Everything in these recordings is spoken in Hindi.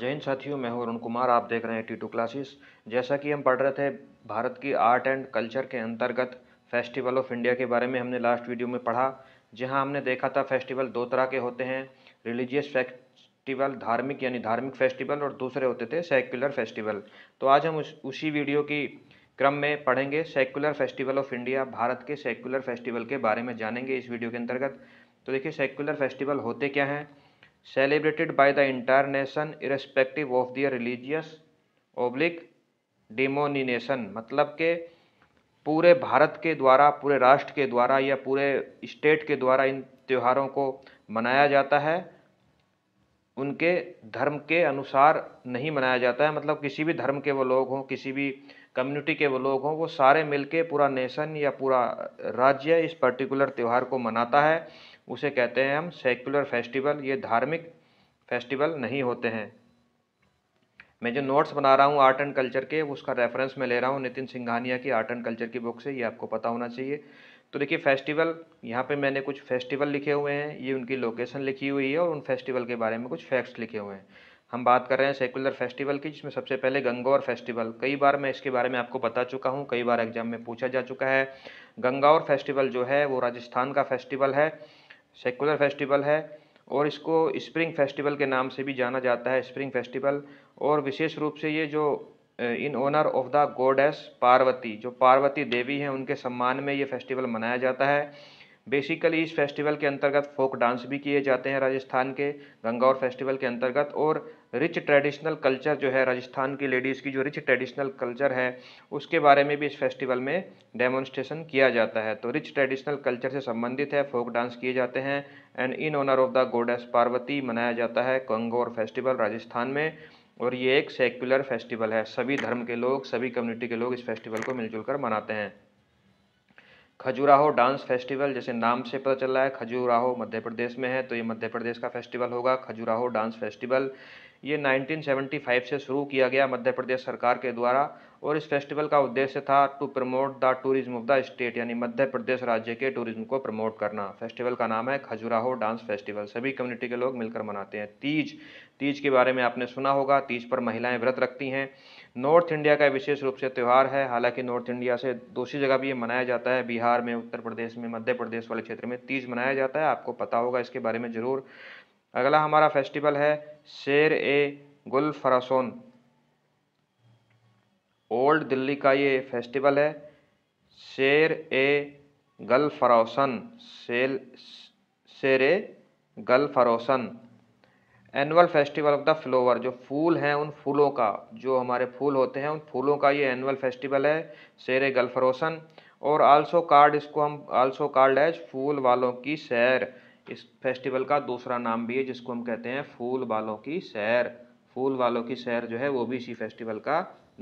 जैन साथियों मैं हूं अरुण कुमार आप देख रहे हैं टी टू क्लासेस जैसा कि हम पढ़ रहे थे भारत की आर्ट एंड कल्चर के अंतर्गत फेस्टिवल ऑफ इंडिया के बारे में हमने लास्ट वीडियो में पढ़ा जहां हमने देखा था फेस्टिवल दो तरह के होते हैं रिलीजियस फेस्टिवल धार्मिक यानी धार्मिक फेस्टिवल और दूसरे होते थे सेक्युलर फेस्टिवल तो आज हम उस उसी वीडियो की क्रम में पढ़ेंगे secular festival of India Bharat के सेक्युलर फेस्टिवल के बारे में जानेंगे इस वीडियो के अंतर्गत तो देखिए सेक्युलर फेस्टिवल होते क्या हैं celebrated by the entire nation irrespective of their religious oblique डिमोनिनेशन मतलब के पूरे भारत के द्वारा पूरे राष्ट्र के द्वारा या पूरे स्टेट के द्वारा इन त्योहारों को मनाया जाता है उनके धर्म के अनुसार नहीं मनाया जाता है मतलब किसी भी धर्म के वो लोग हों किसी भी कम्युनिटी के वो लोग हों वो सारे मिलके पूरा नेशन या पूरा राज्य इस पर्टिकुलर त्यौहार को मनाता है उसे कहते हैं हम सेकुलर फेस्टिवल ये धार्मिक फेस्टिवल नहीं होते हैं मैं जो नोट्स बना रहा हूँ आर्ट एंड कल्चर के उसका रेफरेंस मैं ले रहा हूँ नितिन सिंघानिया की आर्ट एंड कल्चर की बुक से ये आपको पता होना चाहिए तो देखिए फेस्टिवल यहाँ पे मैंने कुछ फेस्टिवल लिखे हुए हैं ये उनकी लोकेशन लिखी हुई है और उन फेस्टिवल के बारे में कुछ फैक्ट्स लिखे हुए हैं हम बात कर रहे हैं सेकुलर फेस्टिवल की जिसमें सबसे पहले गंगौर फेस्टिवल कई बार मैं इसके बारे में आपको बता चुका हूँ कई बार एग्जाम में पूछा जा चुका है गंगौर फेस्टिवल जो है वो राजस्थान का फेस्टिवल है सेकुलर फेस्टिवल है और इसको स्प्रिंग फेस्टिवल के नाम से भी जाना जाता है स्प्रिंग फेस्टिवल और विशेष रूप से ये जो in honour of the goddess Parvati जो पार्वती देवी हैं उनके सम्मान में ये फेस्टिवल मनाया जाता है बेसिकली इस फेस्टिवल के अंतर्गत फोक डांस भी किए जाते हैं राजस्थान के गंगौर फेस्टिवल के अंतर्गत और रिच ट्रेडिशनल कल्चर जो है राजस्थान की लेडीज़ की जो रिच ट्रेडिशनल कल्चर है उसके बारे में भी इस फेस्टिवल में डेमोन्स्ट्रेशन किया जाता है तो रिच ट्रेडिशनल कल्चर से संबंधित है फोक डांस किए जाते हैं and in honour of the goddess Parvati मनाया जाता है गंगौर फेस्टिवल राजस्थान में और ये एक सेक्युलर फेस्टिवल है सभी धर्म के लोग सभी कम्युनिटी के लोग इस फेस्टिवल को मिलजुल कर मनाते हैं खजुराहो डांस फेस्टिवल जैसे नाम से पता चल रहा है खजुराहो मध्य प्रदेश में है तो ये मध्य प्रदेश का फेस्टिवल होगा खजुराहो डांस फेस्टिवल ये 1975 से शुरू किया गया मध्य प्रदेश सरकार के द्वारा और इस फेस्टिवल का उद्देश्य था to promote the tourism of the state यानी मध्य प्रदेश राज्य के टूरिज्म को प्रमोट करना फेस्टिवल का नाम है खजुराहो डांस फेस्टिवल सभी कम्युनिटी के लोग मिलकर मनाते हैं तीज तीज के बारे में आपने सुना होगा तीज पर महिलाएं व्रत रखती हैं नॉर्थ इंडिया का विशेष रूप से त्यौहार है हालांकि नॉर्थ इंडिया से दूसरी जगह भी ये मनाया जाता है बिहार में उत्तर प्रदेश में मध्य प्रदेश वाले क्षेत्र में तीज मनाया जाता है आपको पता होगा इसके बारे में ज़रूर अगला हमारा फेस्टिवल है शेर ए गुल फरासोन ओल्ड दिल्ली का ये फेस्टिवल है शेर ए गल फरोसन शेर Sair e Gul Faroshan annual festival of the flower जो फूल हैं उन फूलों का जो हमारे फूल होते हैं उन फूलों का ये एनुअल फेस्टिवल है शेर गल्फरोसन और आल्सो कार्ड इसको हम आल्सो कार्ड एज फूल वालों की सैर इस फेस्टिवल का दूसरा नाम भी है जिसको हम कहते हैं फूल वालों की सैर फूल वालों की सैर जो है वो भी इसी फेस्टिवल का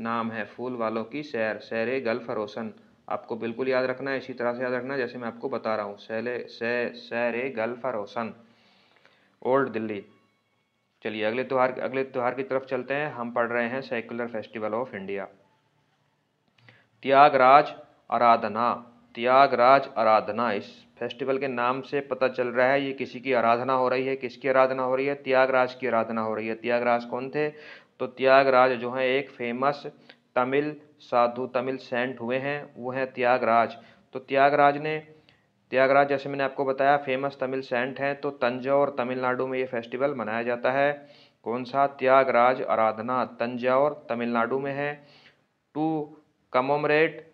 नाम है फूल वालों की सैर सैर गल्फरोसन आपको बिल्कुल याद रखना है इसी तरह से याद रखना है जैसे मैं आपको बता रहा हूँ सैले सैर गल्फरोसन ओल्ड दिल्ली चलिए अगले त्यौहार अगले त्यौहार की तरफ चलते हैं हम पढ़ रहे हैं secular festival of India Tyagaraja Aradhana Tyagaraja Aradhana इस फेस्टिवल के नाम से पता चल रहा है ये किसी की आराधना हो रही है किसकी आराधना हो रही है त्यागराज की आराधना हो रही है त्यागराज कौन थे तो त्यागराज जो हैं एक फेमस तमिल साधु तमिल सेंट हुए हैं वो हैं त्यागराज तो त्यागराज ने त्यागराज जैसे मैंने आपको बताया फेमस तमिल सेंट हैं तो तंजौर तमिलनाडु में ये फेस्टिवल मनाया जाता है कौन सा त्यागराज आराधना तंजावर तमिलनाडु में है to commemorate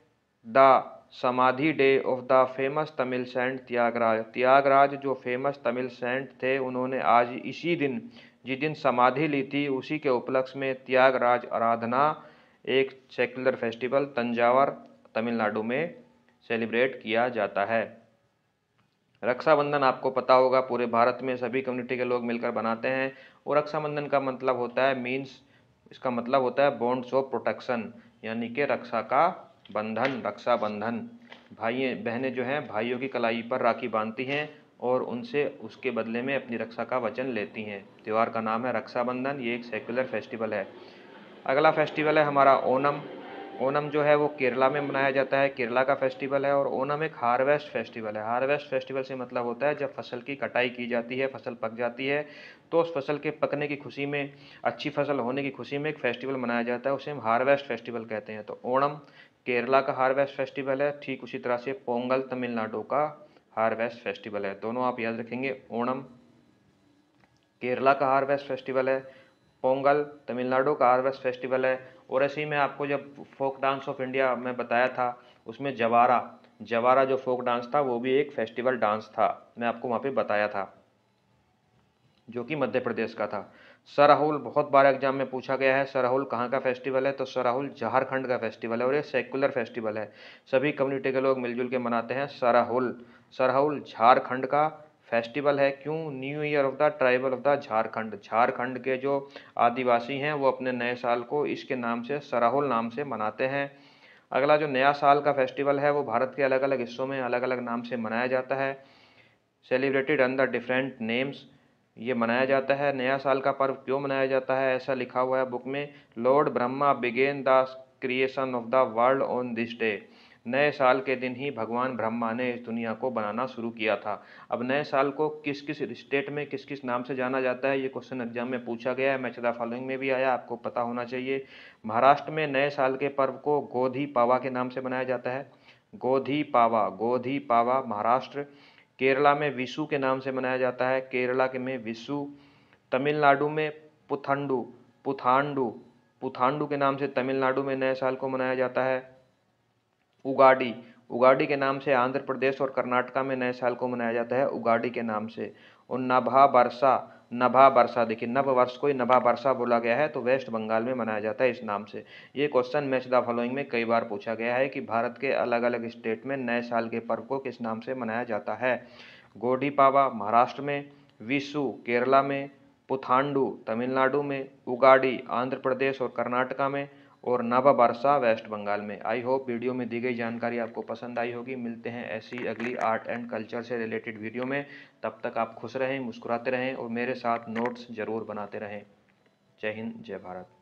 the samadhi day of the famous Tamil saint Tyagaraja Tyagaraja जो फेमस तमिल सेंट थे उन्होंने आज इसी दिन जिस दिन समाधि ली थी उसी के उपलक्ष्य में त्यागराज आराधना एक सेकुलर फेस्टिवल तंजावर तमिलनाडु में सेलिब्रेट किया जाता है रक्षाबंधन आपको पता होगा पूरे भारत में सभी कम्युनिटी के लोग मिलकर बनाते हैं और रक्षाबंधन का मतलब होता है मीन्स इसका मतलब होता है बॉन्ड्स ऑफ प्रोटेक्शन यानी कि रक्षा का बंधन रक्षाबंधन भाई बहनें जो हैं भाइयों की कलाई पर राखी बांधती हैं और उनसे उसके बदले में अपनी रक्षा का वचन लेती हैं त्यौहार का नाम है रक्षाबंधन ये एक सेकुलर फेस्टिवल है अगला फेस्टिवल है हमारा ओनम ओनम जो है वो केरला में मनाया जाता है केरला का फेस्टिवल है और ओनम एक हार्वेस्ट फेस्टिवल है हार्वेस्ट फेस्टिवल से मतलब होता है जब फसल की कटाई की जाती है फसल पक जाती है तो उस फसल के पकने की खुशी में अच्छी फसल होने की खुशी में एक फेस्टिवल मनाया जाता है उसे हम हार्वेस्ट फेस्टिवल कहते हैं तो ओणम केरला का हार्वेस्ट फेस्टिवल है ठीक उसी तरह से पोंगल तमिलनाडु का हार्वेस्ट फेस्टिवल है दोनों आप याद रखेंगे ओणम केरला का हार्वेस्ट फेस्टिवल है पोंगल तमिलनाडु का हार्वेस्ट फेस्टिवल है और ऐसे ही मैं आपको जब फोक डांस ऑफ इंडिया में बताया था उसमें जवारा जवारा जो फोक डांस था वो भी एक फेस्टिवल डांस था मैं आपको वहाँ पे बताया था जो कि मध्य प्रदेश का था सराहुल बहुत बार एग्जाम में पूछा गया है सराहुल कहाँ का फेस्टिवल है तो सराहुल झारखंड का फेस्टिवल है और ये सेकुलर फेस्टिवल है सभी कम्युनिटी के लोग मिलजुल के मनाते हैं सराहुल सराहुल झारखंड का फेस्टिवल है क्यों new year of the tribal of the Jharkhand Jharkhand के जो आदिवासी हैं वो अपने नए साल को इसके नाम से सराहुल नाम से मनाते हैं अगला जो नया साल का फेस्टिवल है वो भारत के अलग अलग हिस्सों में अलग अलग नाम से मनाया जाता है सेलिब्रेटेड अंदर डिफरेंट नेम्स ये मनाया जाता है नया साल का पर्व क्यों मनाया जाता है ऐसा लिखा हुआ है बुक में Lord Brahma began the creation of the world on this day नए साल के दिन ही भगवान ब्रह्मा ने इस दुनिया को बनाना शुरू किया था अब नए साल को किस किस स्टेट में किस किस नाम से जाना जाता है ये क्वेश्चन एग्जाम में पूछा गया है मैच द फॉलोइंग में भी आया आपको पता होना चाहिए महाराष्ट्र में नए साल के पर्व को गोधी पावा के नाम से मनाया जाता है गोधी पावा गोधी पावा महाराष्ट्र केरला में विशु के नाम से मनाया जाता है केरला के में विशु तमिलनाडु में पुथंडू पुथांडू पुथांडू के नाम से तमिलनाडु में नए साल को मनाया जाता है उगाडी उगाडी के नाम से आंध्र प्रदेश और कर्नाटका में नए साल को मनाया जाता है उगाडी के नाम से और नभा वर्षा नभा वर्षा देखिए नव वर्ष को ही नभा बरसा बोला गया है तो वेस्ट बंगाल में मनाया जाता है इस नाम से ये क्वेश्चन मैच द फॉलोइंग में कई बार पूछा गया है कि भारत के अलग अलग स्टेट में नए साल के पर्व को किस नाम से मनाया जाता है गोडी पावा महाराष्ट्र में विशु केरला में पुथांडू तमिलनाडु में उगाड़ी आंध्र प्रदेश और कर्नाटका में और नाबा बारसा वेस्ट बंगाल में आई होप वीडियो में दी गई जानकारी आपको पसंद आई होगी मिलते हैं ऐसी अगली आर्ट एंड कल्चर से रिलेटेड वीडियो में तब तक आप खुश रहें मुस्कुराते रहें और मेरे साथ नोट्स ज़रूर बनाते रहें जय हिंद जय भारत